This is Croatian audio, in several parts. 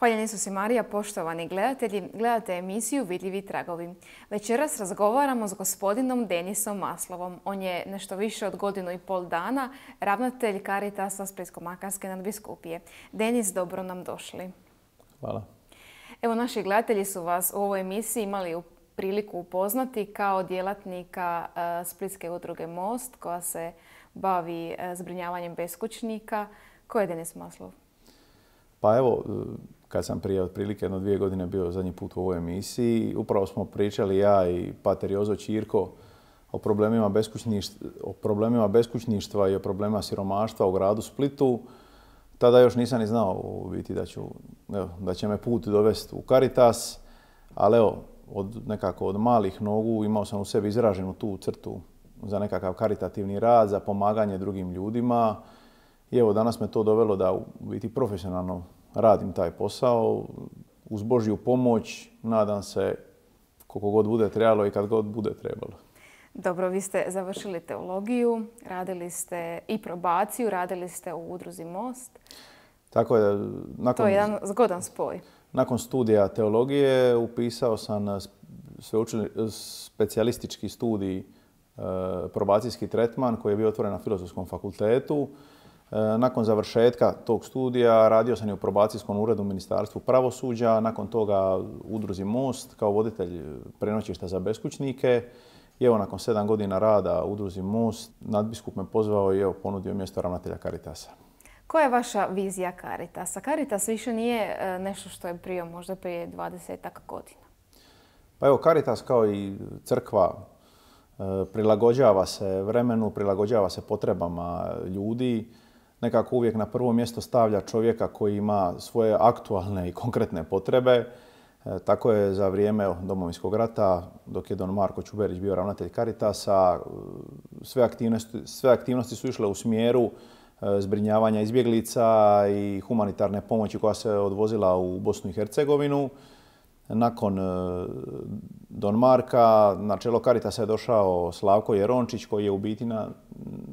Hvala Isus Marija, poštovani gledatelji, gledate emisiju Vidljivi tragovi. Večeras razgovaramo s gospodinom Denisom Maslovom. On je nešto više od godinu i pol dana ravnatelj sa Splitsko-Makarske nadbiskupije. Denis, dobro nam došli. Hvala. Evo, naši gledatelji su vas u ovoj emisiji imali u priliku upoznati kao djelatnika e, Splitske udruge Most koja se bavi e, zbrinjavanjem beskućnika. Ko je Denis Maslov? Pa evo, kad sam prije otprilike jedno dvije godine bio zadnji put u ovoj emisiji. Upravo smo pričali ja i Pater Jozo Čirko o problemima, o problemima beskućništva i o problema siromaštva u gradu Splitu. Tada još nisam ni znao biti da, ću, da će me put dovesti u Caritas, ali evo, od, nekako od malih nogu imao sam u sebi izraženu tu crtu za nekakav karitativni rad, za pomaganje drugim ljudima. I evo, danas me to dovelo da u biti profesionalno radim taj posao, uz Božju pomoć, nadam se koliko god bude trebalo i kad god bude trebalo. Dobro, vi ste završili teologiju, radili ste i probaciju, radili ste u Udruzi Most. Tako je. Nakon, to je jedan zgodan spoj. Nakon studija teologije upisao sam specijalistički studij e, probacijski tretman koji je bio otvoren na Filozofskom fakultetu. E, nakon završetka tog studija radio sam i u probacijskom uredu u Ministarstvu pravosuđa, nakon toga udruzi Most kao voditelj prenoćišta za beskućnike. I evo, nakon sedam godina rada u udruzi Most, nadbiskup me pozvao i evo, ponudio mjesto ravnatelja Caritasa. Koja je vaša vizija Caritasa? Karitas više nije e, nešto što je prije, možda prije dvadesetak godina. Pa evo, Karitas kao i crkva e, prilagođava se vremenu, prilagođava se potrebama ljudi nekako uvijek na prvo mjesto stavlja čovjeka koji ima svoje aktualne i konkretne potrebe. E, tako je za vrijeme domovinskog rata, dok je Don Marko Čuberić bio ravnatelj Caritasa, e, sve aktivnosti, sve aktivnosti su išle u smjeru e, zbrinjavanja izbjeglica i humanitarne pomoći koja se odvozila u Bosnu i Hercegovinu. Nakon e, Don Marka na čelo Caritasa je došao Slavko Jerončić koji je u biti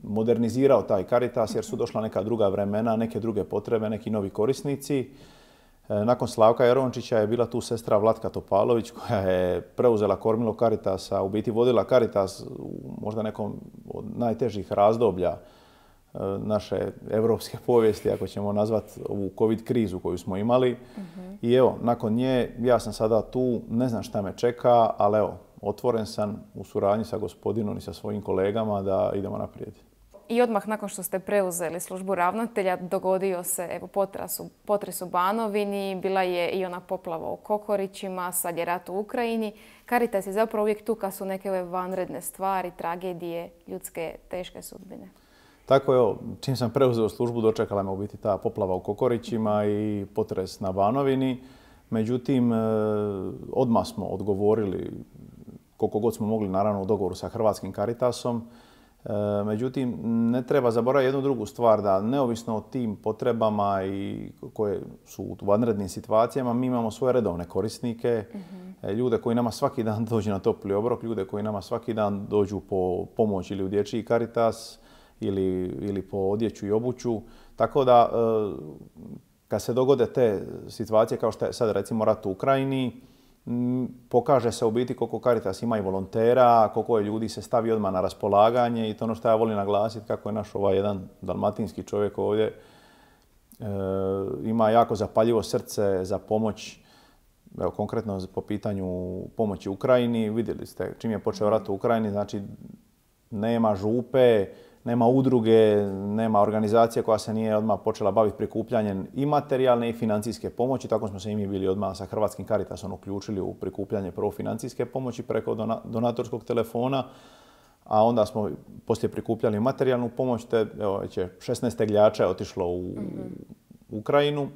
modernizirao taj karitas jer su došla neka druga vremena, neke druge potrebe, neki novi korisnici. E, nakon Slavka Jerončića je bila tu sestra Vlatka Topalović koja je preuzela kormilo karitasa, u biti vodila karitas u možda nekom od najtežih razdoblja naše evropske povijesti, ako ćemo nazvati ovu COVID krizu koju smo imali. I evo, nakon nje, ja sam sada tu, ne znam šta me čeka, ali evo, otvoren sam u suradnji sa gospodinom i sa svojim kolegama da idemo naprijed. I odmah nakon što ste preuzeli službu ravnatelja, dogodio se evo, potres u Banovini, bila je i ona poplava u Kokorićima, sad je rat u Ukrajini. Karitas je zapravo uvijek tu kad su neke ove vanredne stvari, tragedije, ljudske teške sudbine. Tako je, čim sam preuzeo službu, dočekala me u biti ta poplava u Kokorićima i potres na Banovini. Međutim, e, odmah smo odgovorili, koliko god smo mogli, naravno u dogovoru sa Hrvatskim Karitasom. E, međutim, ne treba zaboraviti jednu drugu stvar, da neovisno o tim potrebama i koje su u vanrednim situacijama, mi imamo svoje redovne korisnike, mhm. e, ljude koji nama svaki dan dođu na topli obrok, ljude koji nama svaki dan dođu po pomoć ili u dječji Karitas, ili, ili po odjeću i obuću. Tako da, e, kad se dogode te situacije kao što je sad recimo rat u Ukrajini, pokaže se u biti koliko Caritas ima i volontera, koliko je ljudi se stavi odmah na raspolaganje i to ono što ja volim naglasiti kako je naš ovaj jedan dalmatinski čovjek ovdje e, ima jako zapaljivo srce za pomoć, evo konkretno po pitanju pomoći Ukrajini, vidjeli ste čim je počeo rat u Ukrajini, znači nema župe, nema udruge, nema organizacije koja se nije odmah počela baviti prikupljanjem i materijalne i financijske pomoći. Tako smo se i mi bili odmah sa Hrvatskim Caritasom uključili u prikupljanje prvo financijske pomoći preko donatorskog telefona, a onda smo poslije prikupljali materijalnu pomoć, te evo, već je 16 tegljača je otišlo u mhm. Ukrajinu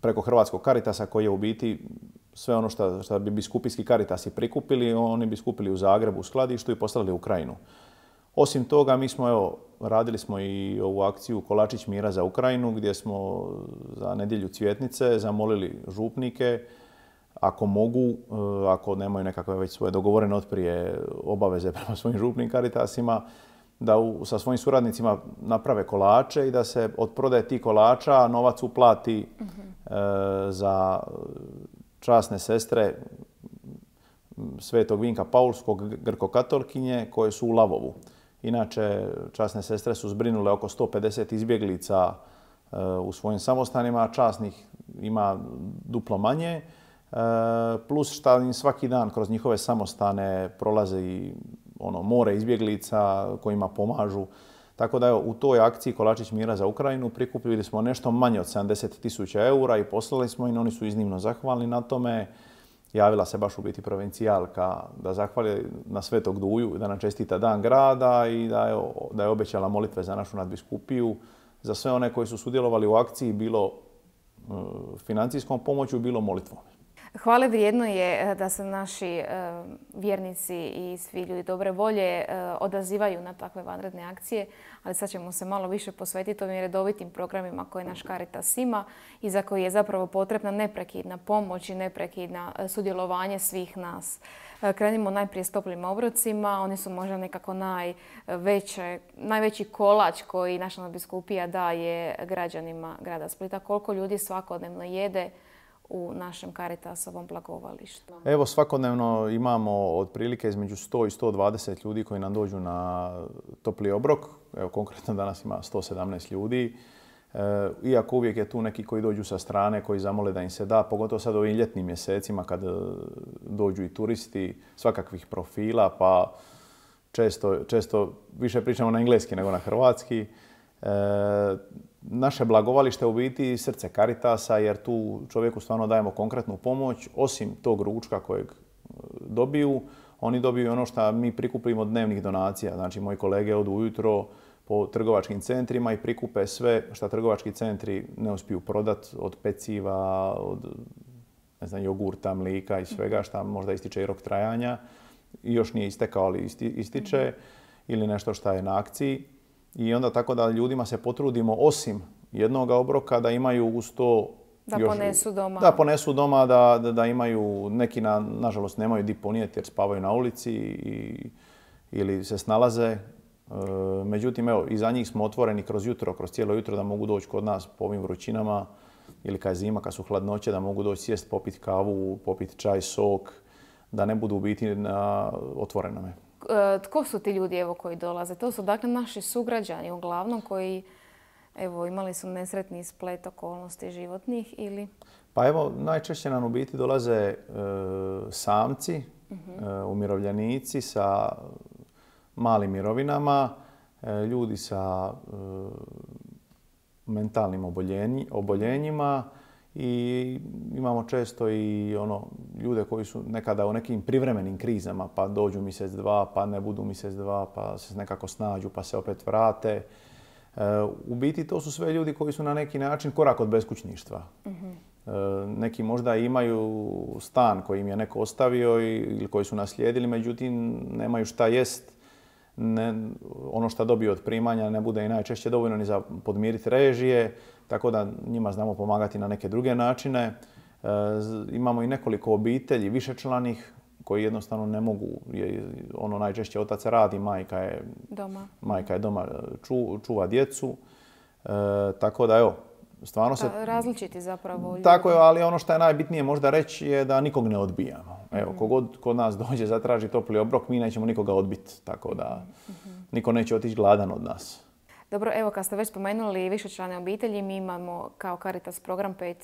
preko Hrvatskog Caritasa koji je u biti sve ono što bi biskupijski Caritas prikupili, oni bi skupili u Zagrebu u skladištu i poslali u Ukrajinu. Osim toga, mi smo evo, radili smo i ovu akciju Kolačić mira za Ukrajinu, gdje smo za nedjelju cvjetnice zamolili župnike, ako mogu, e, ako nemaju nekakve već svoje dogovorene otprije obaveze prema svojim župnim karitasima, da u, sa svojim suradnicima naprave kolače i da se od prodaje tih kolača novac uplati mhm. e, za časne sestre Svetog Vinka Paulskog, grkokatolkinje, koje su u Lavovu. Inače, časne sestre su zbrinule oko 150 izbjeglica e, u svojim samostanima, a časnih ima duplo manje. E, plus šta im svaki dan kroz njihove samostane prolaze i ono, more izbjeglica kojima pomažu. Tako da u toj akciji Kolačić mira za Ukrajinu prikupili smo nešto manje od 70 tisuća eura i poslali smo im. Oni su iznimno zahvalni na tome javila se baš u biti provincijalka da zahvali na Svetog Duju, da nam čestita dan grada i da je, da je obećala molitve za našu nadbiskupiju, za sve one koji su sudjelovali u akciji, bilo e, financijskom pomoću, bilo molitvom. Hvale vrijedno je e, da se naši e, vjernici i svi ljudi dobre volje e, odazivaju na takve vanredne akcije, ali sad ćemo se malo više posvetiti ovim redovitim programima koje naš Caritas ima i za koje je zapravo potrebna neprekidna pomoć i neprekidna sudjelovanje svih nas. Krenimo najprije s toplim obrocima. Oni su možda nekako najveće, najveći kolač koji naša nadbiskupija daje građanima grada Splita. Koliko ljudi svakodnevno jede u našem Caritasovom blagovalištu. Evo svakodnevno imamo otprilike između 100 i 120 ljudi koji nam dođu na topli obrok. Evo konkretno danas ima 117 ljudi. E, iako uvijek je tu neki koji dođu sa strane, koji zamole da im se da, pogotovo sad u ovim ljetnim mjesecima kad e, dođu i turisti svakakvih profila, pa često, često više pričamo na engleski nego na hrvatski. E, naše blagovalište u biti srce Caritasa, jer tu čovjeku stvarno dajemo konkretnu pomoć. Osim tog ručka kojeg e, dobiju, oni dobiju ono što mi prikupimo od dnevnih donacija. Znači, moji kolege odu ujutro po trgovačkim centrima i prikupe sve što trgovački centri ne uspiju prodat od peciva, od ne znam, jogurta, mlika i svega što možda ističe i rok trajanja. I još nije istekao, ali ističe mhm. ili nešto što je na akciji i onda tako da ljudima se potrudimo osim jednog obroka da imaju uz to da ponesu doma. Da ponesu doma, da, da, imaju, neki nažalost nemaju di ponijeti jer spavaju na ulici i, ili se snalaze. E, međutim, evo, i za njih smo otvoreni kroz jutro, kroz cijelo jutro da mogu doći kod nas po ovim vrućinama ili kad je zima, kad su hladnoće, da mogu doći sjest, popiti kavu, popiti čaj, sok, da ne budu u biti na otvorenome. E, tko su ti ljudi evo koji dolaze? To su dakle naši sugrađani uglavnom koji evo, imali su nesretni splet okolnosti životnih ili... Pa evo, najčešće nam u biti dolaze e, samci, e, mhm. umirovljenici sa malim mirovinama, ljudi sa mentalnim oboljenjima, i imamo često i ono ljude koji su nekada u nekim privremenim krizama pa dođu mjesec dva pa ne budu mjesec dva pa se nekako snađu pa se opet vrate e, u biti to su sve ljudi koji su na neki način korak od beskućništva mm e, neki možda imaju stan koji im je neko ostavio ili koji su naslijedili međutim nemaju šta jest ne, ono što dobiju od primanja ne bude i najčešće dovoljno ni za podmiriti režije tako da njima znamo pomagati na neke druge načine. E, imamo i nekoliko obitelji, višečlanih, koji jednostavno ne mogu, ono najčešće otac radi, majka je doma, majka je doma čuva djecu, e, tako da evo, stvarno se... Pa, različiti zapravo. Tako je, ali ono što je najbitnije možda reći je da nikog ne odbijamo. Evo, mm -hmm. kogod kod nas dođe, zatraži topli obrok, mi nećemo nikoga odbiti, tako da mm niko neće otići gladan od nas. Dobro, evo kad ste već spomenuli člane obitelji, mi imamo kao Caritas program 5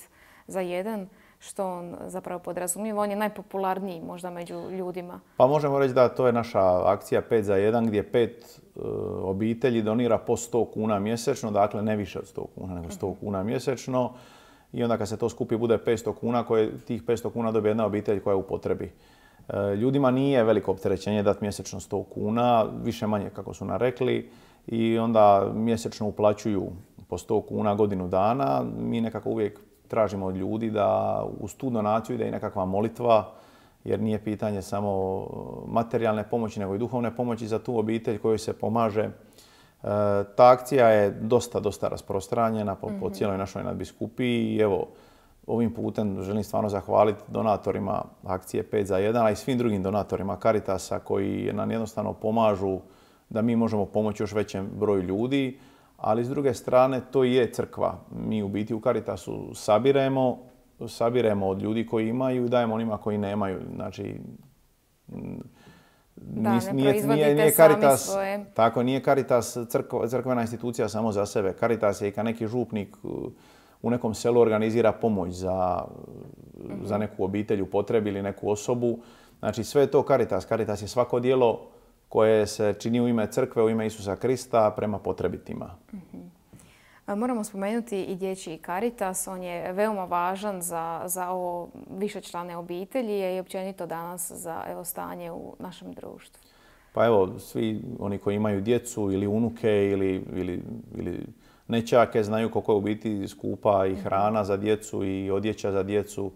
za 1 što on zapravo podrazumijeva. On je najpopularniji možda među ljudima. Pa možemo reći da to je naša akcija 5 za 1 gdje pet e, obitelji donira po 100 kuna mjesečno, dakle ne više od 100 kuna nego 100 mhm. kuna mjesečno. I onda kad se to skupi bude 500 kuna, koje, tih 500 kuna dobije jedna obitelj koja je u potrebi. E, ljudima nije veliko opterećenje dati mjesečno 100 kuna, više manje kako su narekli i onda mjesečno uplaćuju po 100 kuna godinu dana. Mi nekako uvijek tražimo od ljudi da uz tu donaciju ide i nekakva molitva, jer nije pitanje samo e, materijalne pomoći, nego i duhovne pomoći za tu obitelj kojoj se pomaže. E, ta akcija je dosta, dosta rasprostranjena po, po mhm. cijeloj našoj nadbiskupiji i evo, ovim putem želim stvarno zahvaliti donatorima akcije 5 za 1, a i svim drugim donatorima Caritasa koji nam jednostavno pomažu da mi možemo pomoći još većem broju ljudi, ali s druge strane to je crkva. Mi u biti u Caritasu sabiremo, sabiremo od ljudi koji imaju i dajemo onima koji nemaju. Znači, ne nije, nije, Caritas, Tako, nije Caritas crkva, crkvena institucija samo za sebe. Caritas je i kad neki župnik uh, u nekom selu organizira pomoć za, za mhm. neku obitelj u potrebi ili neku osobu. Znači sve je to Caritas. Caritas je svako dijelo koje se čini u ime crkve, u ime Isusa Krista prema potrebitima. Mhm. Moramo spomenuti i dječji karitas. On je veoma važan za, ovo više člane obitelji i općenito danas za evo, stanje u našem društvu. Pa evo, svi oni koji imaju djecu ili unuke ili, ili, ili nečake znaju koliko je u biti skupa i mhm. hrana za djecu i odjeća za djecu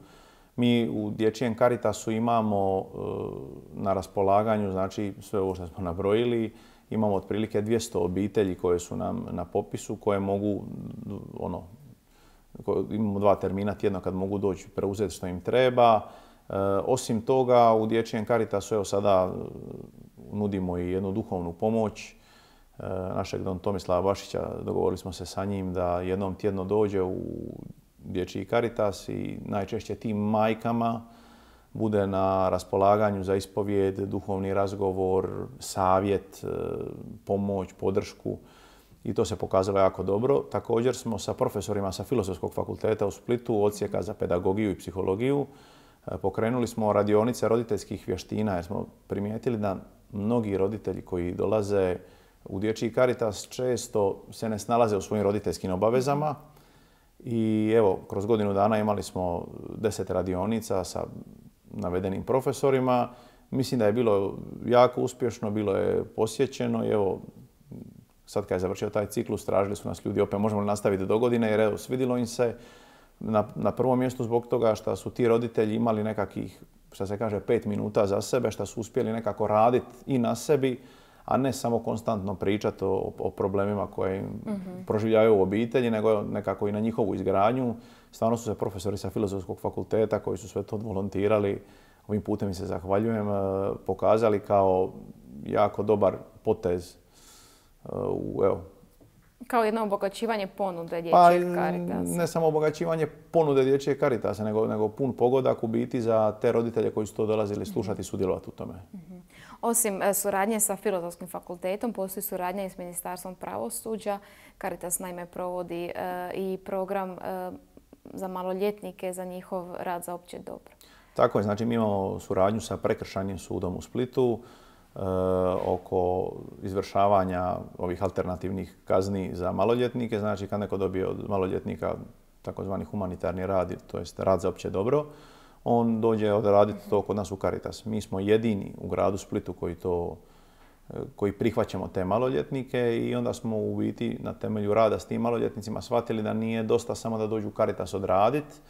mi u Dječjem Karitasu imamo e, na raspolaganju, znači sve ovo što smo nabrojili, imamo otprilike 200 obitelji koje su nam na popisu, koje mogu, ono, imamo dva termina tjedno kad mogu doći preuzeti što im treba. E, osim toga, u Dječjem Karitasu evo sada e, nudimo i jednu duhovnu pomoć našeg don Tomislava Bašića. Dogovorili smo se sa njim da jednom tjedno dođe u dječji karitas i najčešće tim majkama bude na raspolaganju za ispovijed, duhovni razgovor, savjet, e, pomoć, podršku i to se pokazalo jako dobro. Također smo sa profesorima sa Filozofskog fakulteta u Splitu, odsjeka za pedagogiju i psihologiju, e, pokrenuli smo radionice roditeljskih vještina jer smo primijetili da mnogi roditelji koji dolaze u dječji karitas često se ne snalaze u svojim roditeljskim obavezama, i evo, kroz godinu dana imali smo deset radionica sa navedenim profesorima. Mislim da je bilo jako uspješno, bilo je posjećeno i evo, sad kad je završio taj ciklus, tražili su nas ljudi, opet možemo li nastaviti do godine, jer evo, svidilo im se na, na prvom mjestu zbog toga što su ti roditelji imali nekakvih, što se kaže, pet minuta za sebe, što su uspjeli nekako raditi i na sebi, a ne samo konstantno pričati o, problemima koje mhm. proživljavaju u obitelji, nego nekako i na njihovu izgradnju. Stvarno su se profesori sa filozofskog fakulteta koji su sve to odvolontirali, ovim putem im se zahvaljujem, e, pokazali kao jako dobar potez e, u evo, kao jedno obogaćivanje ponude Dječje pa, Ne samo obogaćivanje ponude dječjeg karitasa, nego, pun pogodak u biti za te roditelje koji su to dolazili slušati i sudjelovati u tome. Mhm. Osim e, suradnje sa Filozofskim fakultetom, postoji suradnja i s Ministarstvom pravosuđa. Karitas naime provodi e, i program e, za maloljetnike, za njihov rad za opće dobro. Tako je, znači mi imamo suradnju sa Prekršajnim sudom u Splitu, Eh, oko izvršavanja ovih alternativnih kazni za maloljetnike. Znači, kad neko dobije od maloljetnika takozvani humanitarni rad, to jest rad za opće dobro, on dođe odraditi to kod nas u Caritas. Mi smo jedini u gradu Splitu koji to eh, koji prihvaćamo te maloljetnike i onda smo u biti na temelju rada s tim maloljetnicima shvatili da nije dosta samo da dođu u Caritas odradit,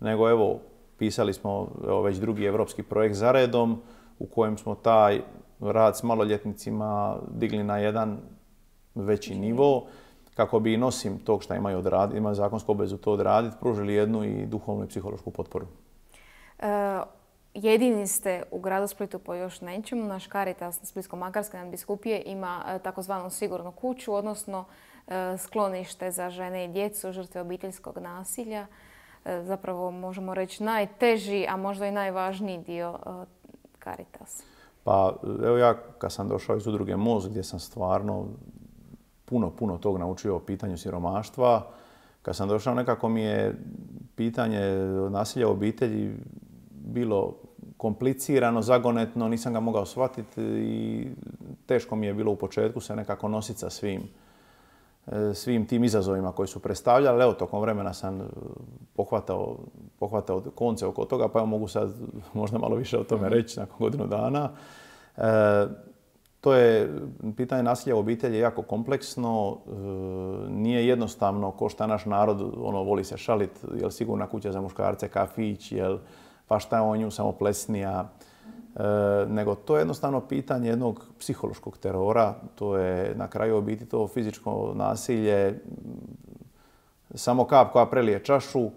nego evo, pisali smo već drugi evropski projekt za redom u kojem smo taj rad s maloljetnicima digli na jedan veći nivo kako bi i nosim tog što imaju odraditi, imaju zakonsku obvezu to odraditi, pružili jednu i duhovnu i psihološku potporu. E, jedini ste u gradu Splitu po još nečemu. Naš Karitas na Splitsko-Makarske nadbiskupije ima e, takozvanu sigurnu kuću, odnosno e, sklonište za žene i djecu, žrtve obiteljskog nasilja. zapravo možemo reći najteži, a možda i najvažniji dio Karitas. Pa evo ja kad sam došao iz udruge Moz gdje sam stvarno puno, puno tog naučio o pitanju siromaštva, kad sam došao nekako mi je pitanje nasilja u obitelji bilo komplicirano, zagonetno, nisam ga mogao shvatiti i teško mi je bilo u početku se nekako nositi sa svim svim tim izazovima koji su predstavljali. Evo, tokom vremena sam e, pohvatao, konce oko toga, pa evo mogu sad možda malo više o tome mhm. reći nakon godinu dana. E, to je pitanje nasilja u obitelji jako kompleksno, e, nije jednostavno ko šta naš narod ono voli se šalit, jel sigurna kuća za muškarce, kafić, jel pa šta je on nju samo plesnija. E, nego to je jednostavno pitanje jednog psihološkog terora, to je na kraju biti to fizičko nasilje, samo kap koja prelije čašu. E,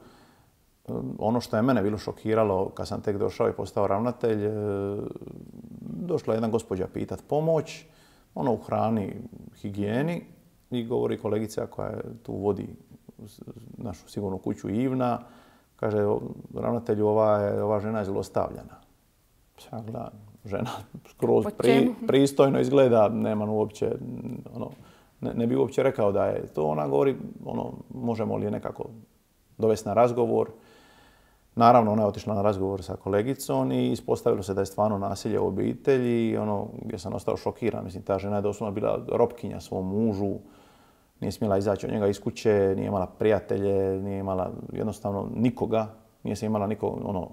ono što je mene bilo šokiralo kad sam tek došao i postao ravnatelj, e, došla je jedna gospođa pitat pomoć, ona u hrani, higijeni i govori kolegica koja tu vodi našu sigurnu kuću Ivna, kaže ravnatelju ova, je, ova žena je zlostavljana. Ja žena skroz pristojno izgleda, nema uopće, ono, ne, ne bi uopće rekao da je to. Ona govori, ono, možemo li je nekako dovesti na razgovor. Naravno, ona je otišla na razgovor sa kolegicom i ispostavilo se da je stvarno nasilje u obitelji. Ono, gdje sam ostao šokiran, mislim, ta žena je doslovno bila ropkinja svom mužu. Nije smjela izaći od njega iz kuće, nije imala prijatelje, nije imala jednostavno nikoga. Nije se imala nikog, ono,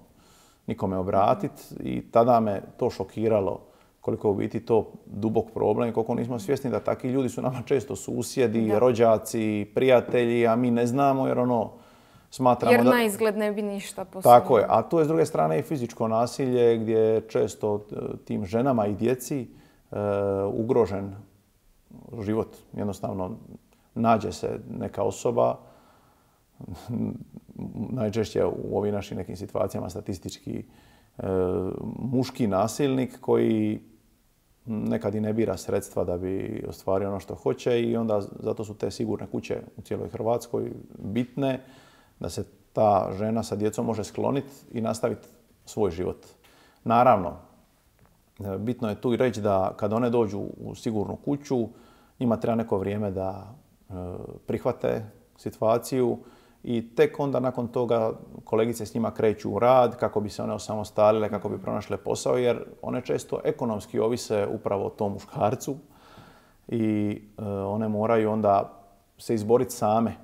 nikome obratiti i tada me to šokiralo koliko je u biti to dubok problem i koliko nismo svjesni da takvi ljudi su nama često susjedi, da. rođaci, prijatelji, a mi ne znamo jer ono smatramo jer da... Jer ne bi ništa Tako je, a tu je s druge strane i fizičko nasilje gdje je često e, tim ženama i djeci e, ugrožen život. Jednostavno nađe se neka osoba najčešće u ovim našim nekim situacijama statistički e, muški nasilnik koji nekad i ne bira sredstva da bi ostvario ono što hoće i onda zato su te sigurne kuće u cijeloj Hrvatskoj bitne da se ta žena sa djecom može skloniti i nastaviti svoj život. Naravno, e, bitno je tu i reći da kad one dođu u sigurnu kuću, njima treba neko vrijeme da e, prihvate situaciju, i tek onda nakon toga kolegice s njima kreću u rad kako bi se one osamostalile, kako bi pronašle posao jer one često ekonomski ovise upravo o tom muškarcu i e, one moraju onda se izboriti same.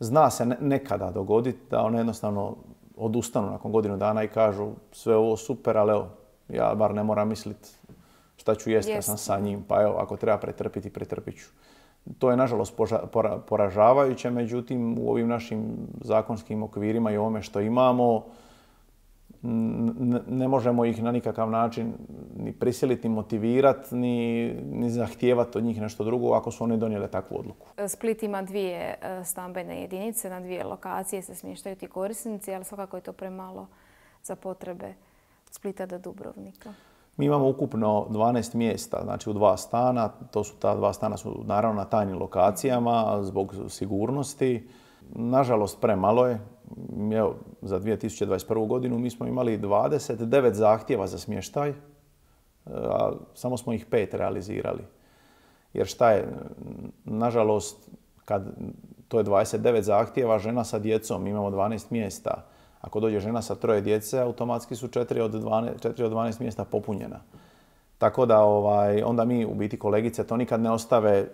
Zna se nekada dogoditi da one jednostavno odustanu nakon godinu dana i kažu sve ovo super, ali evo, ja bar ne moram misliti šta ću jesti, ja sam sa njim, pa evo, ako treba pretrpiti, pretrpit ću to je nažalost poražavajuće, međutim u ovim našim zakonskim okvirima i ovome što imamo ne možemo ih na nikakav način ni prisiliti, ni motivirati, ni, zahtijevati od njih nešto drugo ako su oni donijeli takvu odluku. Split ima dvije e, stambene jedinice, na dvije lokacije se smještaju ti korisnici, ali svakako je to premalo za potrebe Splita do Dubrovnika. Mi imamo ukupno 12 mjesta, znači u dva stana. To su ta dva stana su naravno na tajnim lokacijama zbog sigurnosti. Nažalost, premalo je. Evo, za 2021. godinu mi smo imali 29 zahtjeva za smještaj, a samo smo ih pet realizirali. Jer šta je, nažalost, kad to je 29 zahtjeva, žena sa djecom, imamo 12 mjesta. Ako dođe žena sa troje djece, automatski su četiri od 12, 4 od 12 mjesta popunjena. Tako da ovaj, onda mi u biti kolegice to nikad ne ostave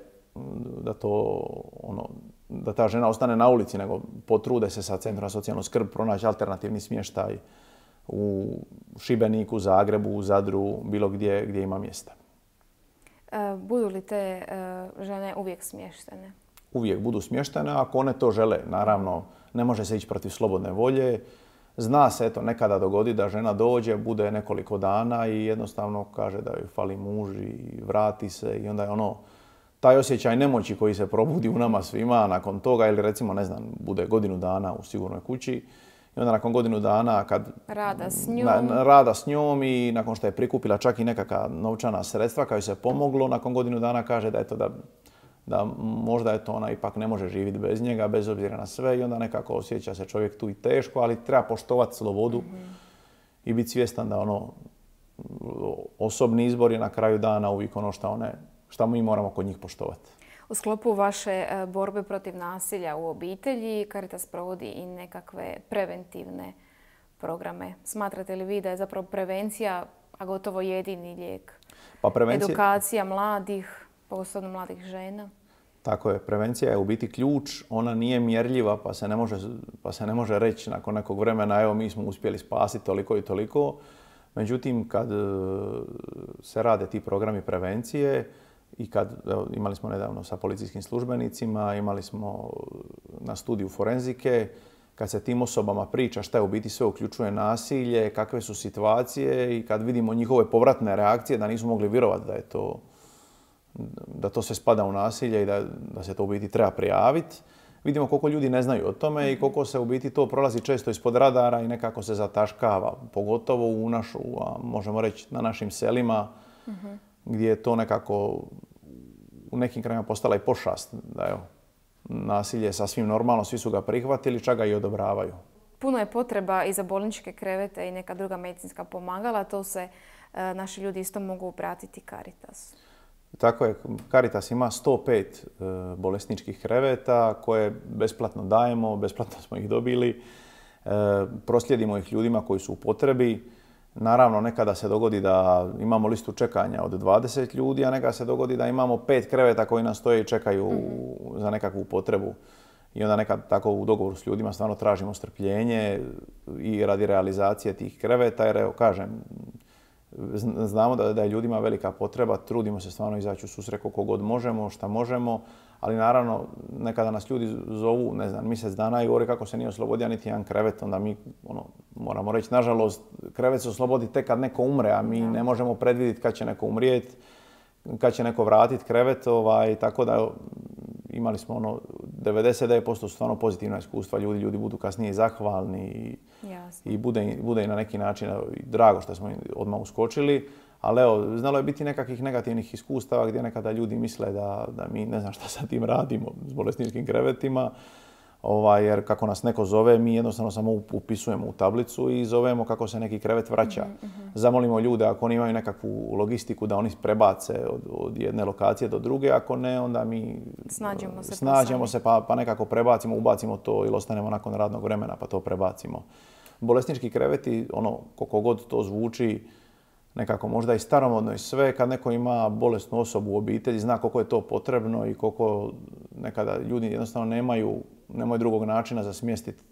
da to ono, da ta žena ostane na ulici, nego potrude se sa centrom socijalnu skrb pronaći alternativni smještaj u Šibeniku, Zagrebu, u Zadru, bilo gdje, gdje ima mjesta. E, budu li te e, žene uvijek smještene? Uvijek budu smještene ako one to žele. Naravno, ne može se ići protiv slobodne volje. Zna se, eto, nekada dogodi da žena dođe, bude nekoliko dana i jednostavno kaže da joj fali muž i vrati se i onda je ono, taj osjećaj nemoći koji se probudi u nama svima nakon toga ili recimo, ne znam, bude godinu dana u sigurnoj kući i onda nakon godinu dana kad... Rada s njom. Na, rada s njom i nakon što je prikupila čak i nekakva novčana sredstva kao se pomoglo, nakon godinu dana kaže da eto da da možda je to ona ipak ne može živjeti bez njega, bez obzira na sve i onda nekako osjeća se čovjek tu i teško, ali treba poštovati slobodu i biti svjestan da ono osobni izbor je na kraju dana uvijek ono što one, šta mi moramo kod njih poštovati. U sklopu vaše e, borbe protiv nasilja u obitelji Caritas provodi i nekakve preventivne programe. Smatrate li vi da je zapravo prevencija, a gotovo jedini lijek? Pa Edukacija mladih? posebno mladih žena. Tako je, prevencija je u biti ključ, ona nije mjerljiva pa se ne može, pa se ne može reći nakon nekog vremena evo mi smo uspjeli spasiti toliko i toliko. Međutim, kad e, se rade ti programi prevencije i kad imali smo nedavno sa policijskim službenicima, imali smo e, na studiju forenzike, kad se tim osobama priča šta je u biti sve uključuje nasilje, kakve su situacije i kad vidimo njihove povratne reakcije da nisu mogli vjerovati da je to da to sve spada u nasilje i da, da se to u biti treba prijaviti. Vidimo koliko ljudi ne znaju o tome i koliko se u biti to prolazi često ispod radara i nekako se zataškava, pogotovo u našu, a možemo reći na našim selima, gdje je to nekako u nekim krajima postala i pošast. Da evo, nasilje je sasvim normalno, svi su ga prihvatili, čak ga i odobravaju. Puno je potreba i za bolničke krevete i neka druga medicinska pomagala, to se e, naši ljudi isto mogu obratiti Caritas. Tako je, Caritas ima 105 e, bolesničkih kreveta koje besplatno dajemo, besplatno smo ih dobili. E, proslijedimo ih ljudima koji su u potrebi. Naravno, nekada se dogodi da imamo listu čekanja od 20 ljudi, a nekada se dogodi da imamo pet kreveta koji nas stoje i čekaju mhm. za nekakvu potrebu. I onda nekad tako u dogovoru s ljudima stvarno tražimo strpljenje i radi realizacije tih kreveta, jer evo kažem, znamo da, da je ljudima velika potreba, trudimo se stvarno izaći u susret koliko god možemo, šta možemo, ali naravno nekada nas ljudi zovu, ne znam, mjesec dana i govore kako se nije oslobodio niti jedan krevet, onda mi ono, moramo reći, nažalost, krevet se oslobodi tek kad neko umre, a mi ne možemo predvidjeti kad će neko umrijeti, kad će neko vratiti krevet, ovaj, tako da imali smo ono, 99% stvarno pozitivna iskustva ljudi, ljudi budu kasnije zahvalni i, i bude, bude i na neki način drago što smo odmah uskočili. Ali evo, znalo je biti nekakvih negativnih iskustava gdje nekada ljudi misle da, da mi ne znam šta sa tim radimo s bolesničkim krevetima. Ovaj, jer kako nas neko zove, mi jednostavno samo upisujemo u tablicu i zovemo kako se neki krevet vraća. Mhm, mhm. Zamolimo ljude ako oni imaju nekakvu logistiku da oni prebace od, jedne lokacije do druge, ako ne onda mi snađemo pa se, pa, pa nekako prebacimo, ubacimo to ili ostanemo nakon radnog vremena pa to prebacimo. Bolesnički kreveti, ono, koliko god to zvuči, nekako možda i staromodno i sve, kad neko ima bolesnu osobu u obitelji, zna koliko je to potrebno i koliko nekada ljudi jednostavno nemaju nemoj drugog načina za smjestiti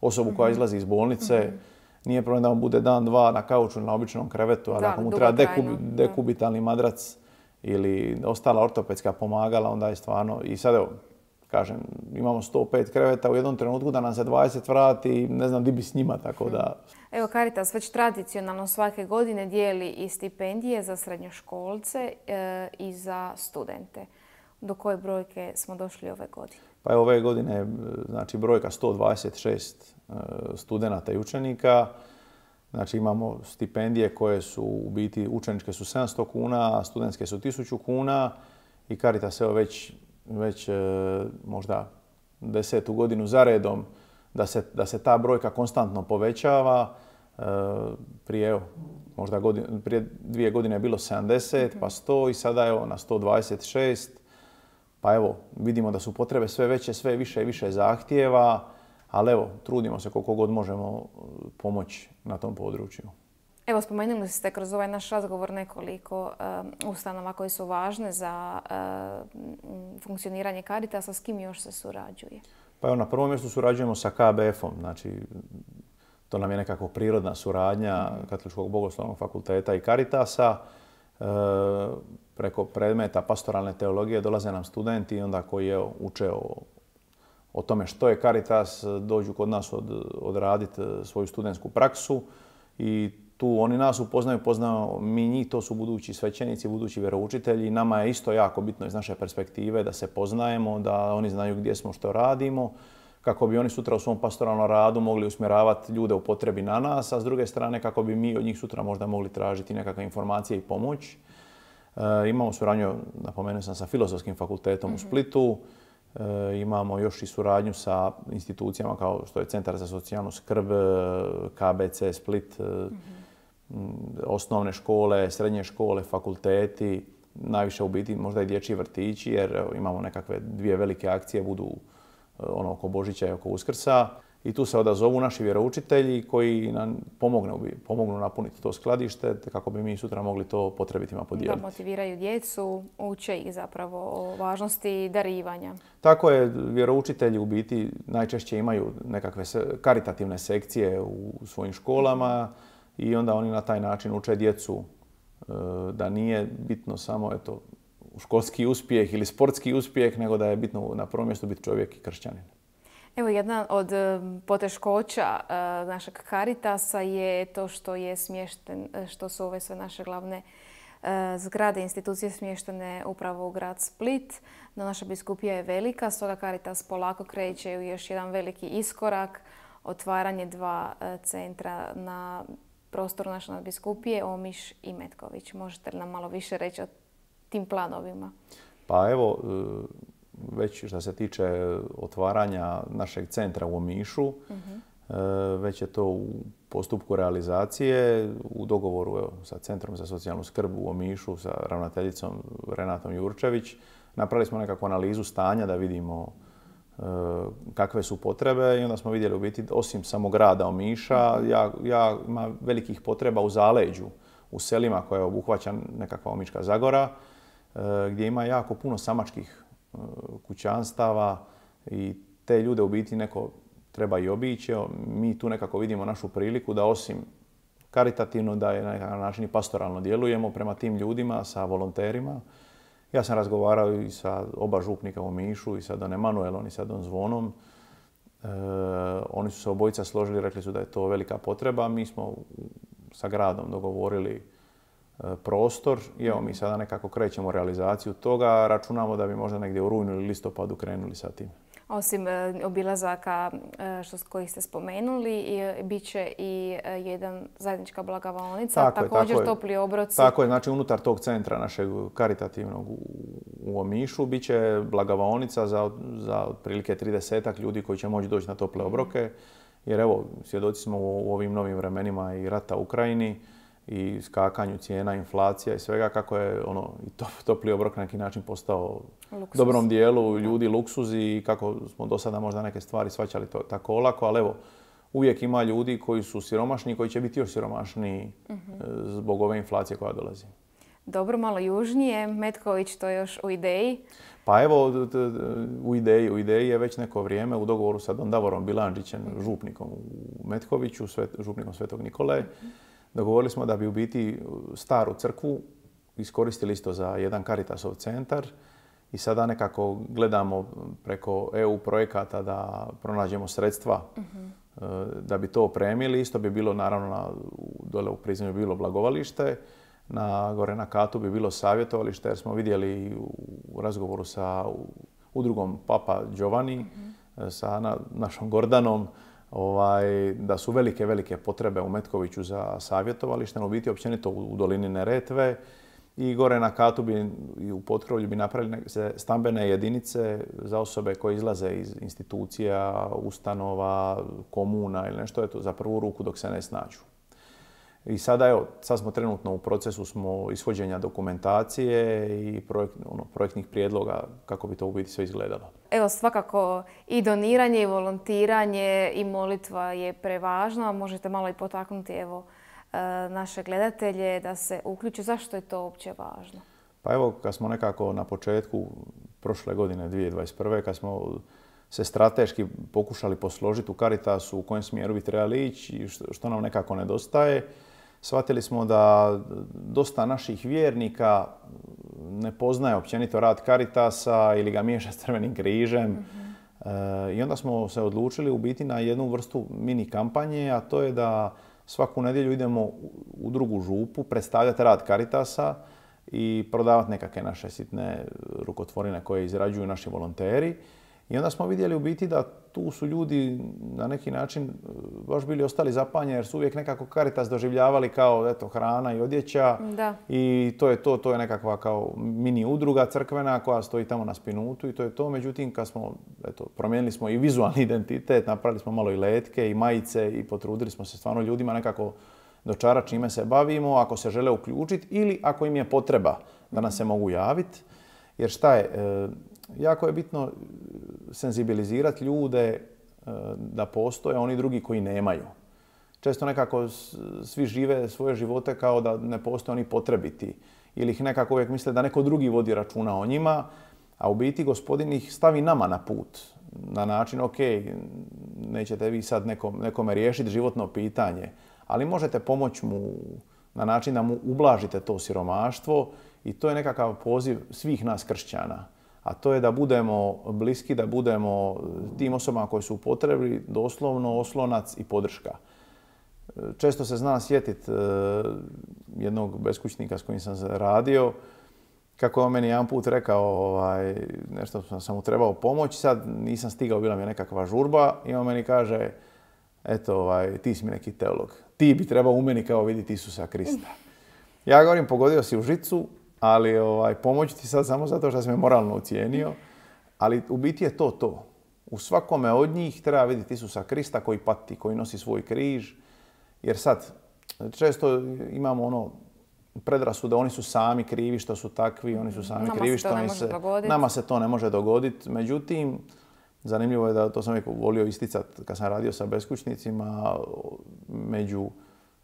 osobu koja mhm. izlazi iz bolnice. Mhm. Nije problem da on bude dan, dva na kauču na običnom krevetu, ali ako mu treba dekubitalni madrac ili ostala ortopedska pomagala, onda je stvarno... I sad evo, kažem, imamo 105 kreveta u jednom trenutku da nam se 20 vrati i ne znam di bi s njima, tako da... Mhm. Evo Caritas već tradicionalno svake godine dijeli i stipendije za srednjoškolce e, i za studente. Do koje brojke smo došli ove godine? Pa je ove godine e, znači, brojka 126 e, studenata i učenika. Znači imamo stipendije koje su u biti učeničke su 700 kuna, a studentske su 1000 kuna i Caritas se već, već e, možda desetu godinu za redom da se, da se ta brojka konstantno povećava. Prije, evo, možda godin, prije dvije godine je bilo 70, pa 100 i sada je na 126. Pa evo, vidimo da su potrebe sve veće, sve više i više zahtjeva, ali evo, trudimo se koliko god možemo uh, pomoći na tom području. Evo, spomenuli ste kroz ovaj naš razgovor nekoliko um, ustanova koje su važne za uh, funkcioniranje Caritasa. S kim još se surađuje? Pa evo, na prvom mjestu surađujemo sa KBF-om. Znači, to nam je nekako prirodna suradnja Katoličkog bogoslovnog fakulteta i Caritasa. Uh, preko predmeta pastoralne teologije dolaze nam studenti i onda koji je uče o, tome što je Caritas, dođu kod nas od, odraditi e, svoju studentsku praksu i tu oni nas upoznaju, poznaju mi njih, to su budući svećenici, budući vjeroučitelji. Nama je isto jako bitno iz naše perspektive da se poznajemo, da oni znaju gdje smo, što radimo, kako bi oni sutra u svom pastoralnom radu mogli usmjeravati ljude u potrebi na nas, a s druge strane kako bi mi od njih sutra možda mogli tražiti nekakve informacije i pomoć. E, imamo suradnju, napomenuo sam, sa Filozofskim fakultetom u mhm. Splitu. E, imamo još i suradnju sa institucijama kao što je Centar za socijalnu skrb, e, KBC, Split, mhm. osnovne škole, srednje škole, fakulteti, najviše u biti možda i dječji vrtići jer imamo nekakve dvije velike akcije, budu ono oko Božića i oko Uskrsa i tu se odazovu naši vjeroučitelji koji nam pomognu, napuniti to skladište kako bi mi sutra mogli to potrebitima podijeliti. Da motiviraju djecu, uče ih zapravo o važnosti darivanja. Tako je, vjeroučitelji u biti najčešće imaju nekakve karitativne sekcije u svojim školama i onda oni na taj način uče djecu e, da nije bitno samo eto, školski uspjeh ili sportski uspjeh, nego da je bitno na prvom mjestu biti čovjek i kršćanin. Evo jedna od poteškoća e, našeg Caritasa je to što je smješten, e, što su ove sve naše glavne e, zgrade institucije smještene upravo u grad Split. No naša biskupija je velika, stoga Caritas polako kreće u još jedan veliki iskorak, otvaranje dva centra na prostoru naše biskupije, Omiš i Metković. Možete li nam malo više reći o tim planovima? Pa evo, već što se tiče otvaranja našeg centra u Omišu, mhm. e, već je to u postupku realizacije u dogovoru sa Centrom za socijalnu skrb u Omišu, sa ravnateljicom Renatom Jurčević. Napravili smo nekakvu analizu stanja da vidimo e, kakve su potrebe i onda smo vidjeli u biti osim samog grada Omiša, mhm. ja, ja ima velikih potreba u zaleđu, u selima koje obuhvaća nekakva Omiška Zagora, e, gdje ima jako puno samačkih kućanstava i te ljude u biti neko treba i obići. Mi tu nekako vidimo našu priliku da osim karitativno, da je na nekakav način i pastoralno djelujemo prema tim ljudima, sa volonterima. Ja sam razgovarao i sa oba župnika u Mišu, i sa Don Emanuelom i sa Don Zvonom. E, oni su se obojica složili, rekli su da je to velika potreba. Mi smo sa gradom dogovorili E, prostor i evo mi sada nekako krećemo realizaciju toga. Računamo da bi možda negdje u rujnu ili listopadu krenuli sa tim. Osim e, obilazaka e, koji ste spomenuli, bit će i jedan zajednička blagavaonica, tako također topli obroci. Tako je, znači unutar tog centra našeg karitativnog u Omišu bit će blagavaonica za, za otprilike 30 ljudi koji će moći doći na tople obroke. Jer evo, svjedoci smo u ovim novim vremenima i rata u Ukrajini i skakanju cijena, inflacija i svega, kako je ono, to topli obrok na neki način postao u dobrom dijelu ljudi luksuz i kako smo do sada možda neke stvari svaćali to, tako olako, ali evo, uvijek ima ljudi koji su siromašni i koji će biti još siromašniji uh zbog ove inflacije koja dolazi. Dobro, malo južnije. Metković to još u ideji? Pa evo, u ideji. U ideji je već neko vrijeme u dogovoru sa Dondavorom Davorom Bilandžićem, mhm. župnikom u Metkoviću, župnikom Svetog Nikole. uh dogovorili smo da bi u biti staru crkvu iskoristili isto za jedan Caritasov centar i sada nekako gledamo preko EU projekata da pronađemo sredstva mhm. e, da bi to opremili. Isto bi bilo naravno dole u prizemlju bi bilo blagovalište, na gore na katu bi bilo savjetovalište jer smo vidjeli u razgovoru sa udrugom Papa Giovanni, mhm. e, sa našom Gordanom, ovaj, da su velike, velike potrebe u Metkoviću za savjetovalište, u biti općenito u dolini Neretve i gore na katu bi, i u potkrovlju bi neke stambene jedinice za osobe koje izlaze iz institucija, ustanova, komuna ili nešto to za prvu ruku dok se ne snađu. I sada, sad smo trenutno u procesu smo ishođenja dokumentacije i ono, projektnih prijedloga kako bi to u biti sve izgledalo. Evo, svakako i doniranje i volontiranje i molitva je prevažna. Možete malo i potaknuti evo, e, naše gledatelje da se uključe. Zašto je to uopće važno? Pa evo, kad smo nekako na početku prošle godine, 2021. kad smo se strateški pokušali posložiti u Caritasu, u kojem smjeru bi trebali ići i što nam nekako nedostaje shvatili smo da dosta naših vjernika ne poznaje općenito rad Caritasa ili ga miješa s Crvenim križem. Mhm. E, I onda smo se odlučili u biti na jednu vrstu mini kampanje, a to je da svaku nedjelju idemo u drugu župu predstavljati rad Caritasa i prodavati nekakve naše sitne rukotvorine koje izrađuju naši volonteri. I onda smo vidjeli u biti da tu su ljudi na neki način e, baš bili ostali zapanje jer su uvijek nekako Caritas doživljavali kao eto, hrana i odjeća. Da. I to je to, to je nekakva kao mini udruga crkvena koja stoji tamo na spinutu i to je to. Međutim, kad smo, eto, promijenili smo i vizualni identitet, napravili smo malo i letke i majice i potrudili smo se stvarno ljudima nekako dočarati čime se bavimo, ako se žele uključiti ili ako im je potreba da nam se mogu javiti. Jer šta je, e, jako je bitno senzibilizirati ljude e, da postoje oni drugi koji nemaju. Često nekako svi žive svoje živote kao da ne postoje oni potrebiti ili ih nekako uvijek misle da neko drugi vodi računa o njima, a u biti gospodin ih stavi nama na put. Na način, ok, nećete vi sad nekom, nekome riješiti životno pitanje, ali možete pomoći mu na način da mu ublažite to siromaštvo i to je nekakav poziv svih nas kršćana. A to je da budemo bliski, da budemo eh, tim osobama koje su u doslovno oslonac i podrška. Eh, često se zna sjetiti eh, jednog beskućnika s kojim sam radio, kako je on meni jedan put rekao, ovaj, nešto sam, mu trebao pomoći, sad nisam stigao, bila mi je nekakva žurba i on meni kaže, eto, ovaj, ti si mi neki teolog. Ti bi trebao u meni kao vidjeti Isusa Krista. Ja govorim, pogodio si u žicu, ali ovaj, pomoći ti sad samo zato što si me moralno ocijenio. Ali u biti je to to. U svakome od njih treba vidjeti Isusa Krista koji pati, koji nosi svoj križ. Jer sad, često imamo ono da oni su sami krivi što su takvi, oni su sami krivi što se... Nama se to ne može dogoditi. Međutim, zanimljivo je da to sam uvijek volio isticati kad sam radio sa beskućnicima, među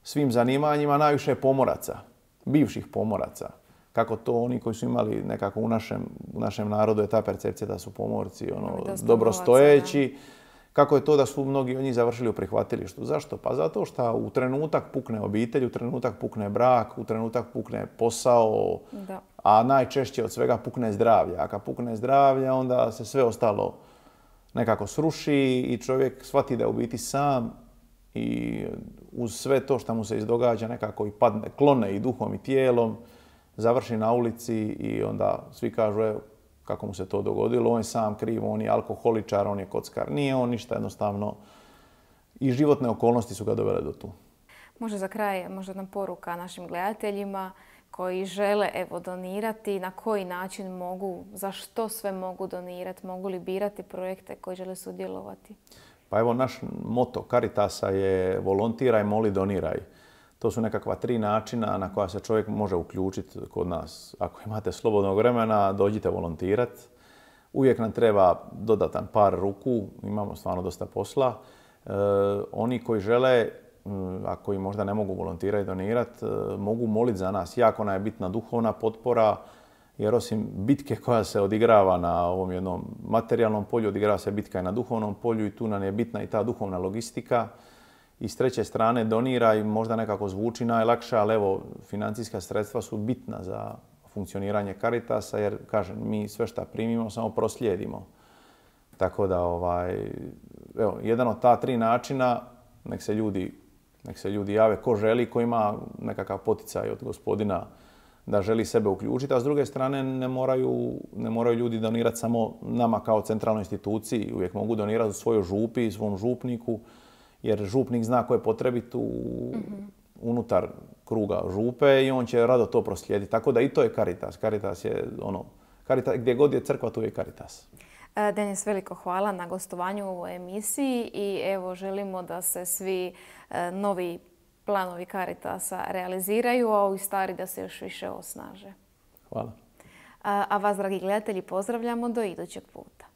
svim zanimanjima najviše pomoraca, bivših pomoraca kako to oni koji su imali nekako u našem, u našem narodu je ta percepcija da su pomorci ono, dobrostojeći. Kako je to da su mnogi od njih završili u prihvatilištu? Zašto? Pa zato što u trenutak pukne obitelj, u trenutak pukne brak, u trenutak pukne posao, da. a najčešće od svega pukne zdravlje. A kad pukne zdravlje, onda se sve ostalo nekako sruši i čovjek shvati da je u biti sam i uz sve to što mu se izdogađa nekako i padne, klone i duhom i tijelom završi na ulici i onda svi kažu e, kako mu se to dogodilo, on je sam kriv, on je alkoholičar, on je kockar. Nije on ništa jednostavno. I životne okolnosti su ga dovele do tu. Može za kraj možda nam poruka našim gledateljima koji žele evo donirati, na koji način mogu, za što sve mogu donirati, mogu li birati projekte koji žele sudjelovati? Pa evo naš moto Caritasa je volontiraj, moli, doniraj. To su nekakva tri načina na koja se čovjek može uključiti kod nas. Ako imate slobodnog vremena, dođite volontirat. Uvijek nam treba dodatan par ruku, imamo stvarno dosta posla. E, oni koji žele, ako koji možda ne mogu volontirati i donirati, e, mogu moliti za nas. Jako nam je bitna duhovna potpora, jer osim bitke koja se odigrava na ovom jednom materijalnom polju, odigrava se bitka i na duhovnom polju i tu nam je bitna i ta duhovna logistika i s treće strane donira i možda nekako zvuči najlakše, ali evo, financijska sredstva su bitna za funkcioniranje Caritasa, jer, kažem, mi sve što primimo samo proslijedimo. Tako da, ovaj, evo, jedan od ta tri načina, nek se ljudi, nek se ljudi jave ko želi, ko ima nekakav poticaj od gospodina da želi sebe uključiti, a s druge strane ne moraju, ne moraju ljudi donirati samo nama kao centralnoj instituciji, uvijek mogu donirati u svojoj župi, svom župniku, jer župnik zna koje je potrebit u, mhm. unutar kruga župe i on će rado to proslijediti. Tako da i to je karitas. Karitas je ono, gdje god je crkva, tu je karitas. E, Denis, veliko hvala na gostovanju u emisiji i evo želimo da se svi e, novi planovi karitasa realiziraju, a ovi stari da se još više osnaže. Hvala. E, a vas, dragi gledatelji, pozdravljamo do idućeg puta.